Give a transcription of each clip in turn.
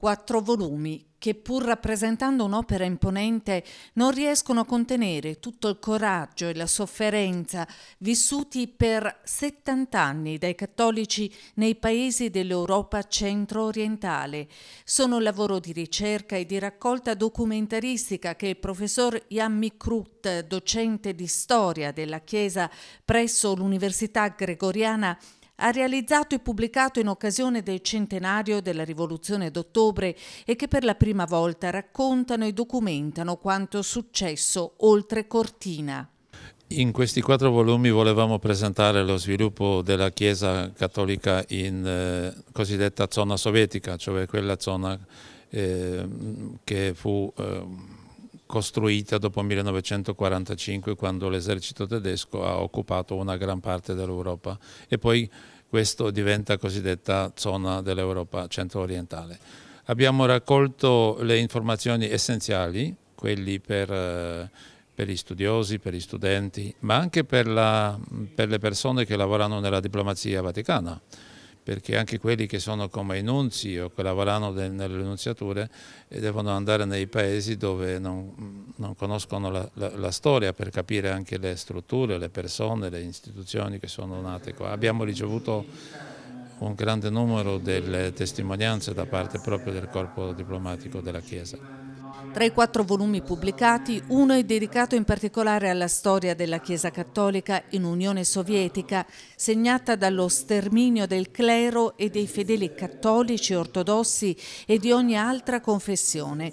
quattro volumi che pur rappresentando un'opera imponente non riescono a contenere tutto il coraggio e la sofferenza vissuti per 70 anni dai cattolici nei paesi dell'Europa centro-orientale. Sono lavoro di ricerca e di raccolta documentaristica che il professor Yammi Krut, docente di storia della Chiesa presso l'Università Gregoriana, ha realizzato e pubblicato in occasione del centenario della rivoluzione d'ottobre e che per la prima volta raccontano e documentano quanto successo oltre Cortina. In questi quattro volumi volevamo presentare lo sviluppo della Chiesa cattolica in eh, cosiddetta zona sovietica, cioè quella zona eh, che fu... Eh, costruita dopo 1945 quando l'esercito tedesco ha occupato una gran parte dell'Europa e poi questo diventa cosiddetta zona dell'Europa centro-orientale. Abbiamo raccolto le informazioni essenziali, quelli per, eh, per, gli studiosi, per gli studenti, ma anche per, la, per le persone che lavorano nella diplomazia vaticana perché anche quelli che sono come i nunzi o che lavorano nelle nunziature eh, devono andare nei paesi dove non, non conoscono la, la, la, storia per capire anche le strutture, le persone, le istituzioni che sono nate qua. Abbiamo ricevuto un grande numero delle testimonianze da parte proprio del corpo diplomatico della Chiesa. Tra i quattro volumi pubblicati, uno è dedicato in particolare alla storia della Chiesa Cattolica in Unione Sovietica, segnata dallo sterminio del clero e dei fedeli cattolici, ortodossi e di ogni altra confessione.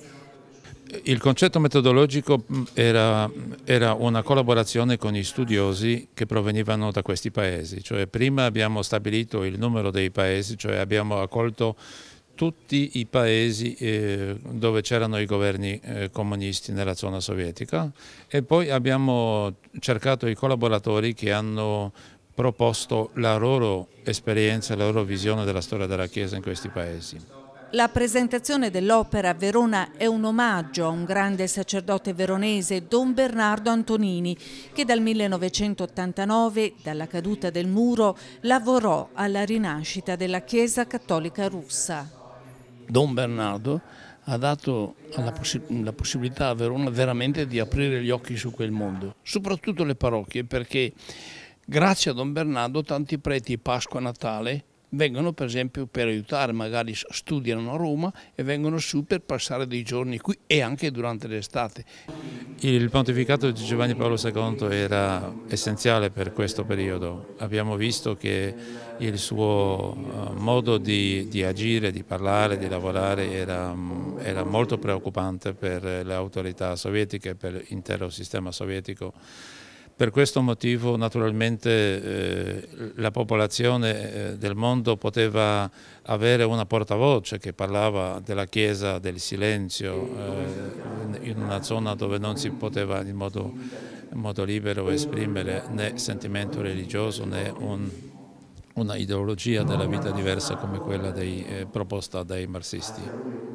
Il concetto metodologico mm, era, era, una collaborazione con gli studiosi che provenivano da questi paesi, cioè prima abbiamo stabilito il numero dei paesi, cioè abbiamo accolto tutti i paesi eh, dove c'erano i governi eh, comunisti nella zona sovietica e poi abbiamo cercato i collaboratori che hanno proposto la loro esperienza, la loro visione della storia della Chiesa in questi paesi. La presentazione dell'opera a Verona è un omaggio a un grande sacerdote veronese, Don Bernardo Antonini, che dal 1989, dalla caduta del muro, lavorò alla rinascita della Chiesa Cattolica Russa. Don Bernardo ha dato possi la possibilità a Verona veramente di aprire gli occhi su quel mondo, soprattutto le parrocchie, perché grazie a Don Bernardo tanti preti Pasqua e Natale vengono per esempio per aiutare, magari studiano a Roma e vengono su per passare dei giorni qui e anche durante l'estate. Il pontificato di Giovanni Paolo II era essenziale per questo periodo, abbiamo visto che il suo eh, modo di, di agire, di parlare, di lavorare era, mm, era molto preoccupante per le autorità sovietiche, per l'intero sistema sovietico per questo motivo naturalmente eh, la popolazione eh, del mondo poteva avere una portavoce che parlava della Chiesa del silenzio eh, in una zona dove non si poteva in modo, in modo libero esprimere né sentimento religioso né un, una ideologia della vita diversa come quella dei, eh, proposta dai marxisti.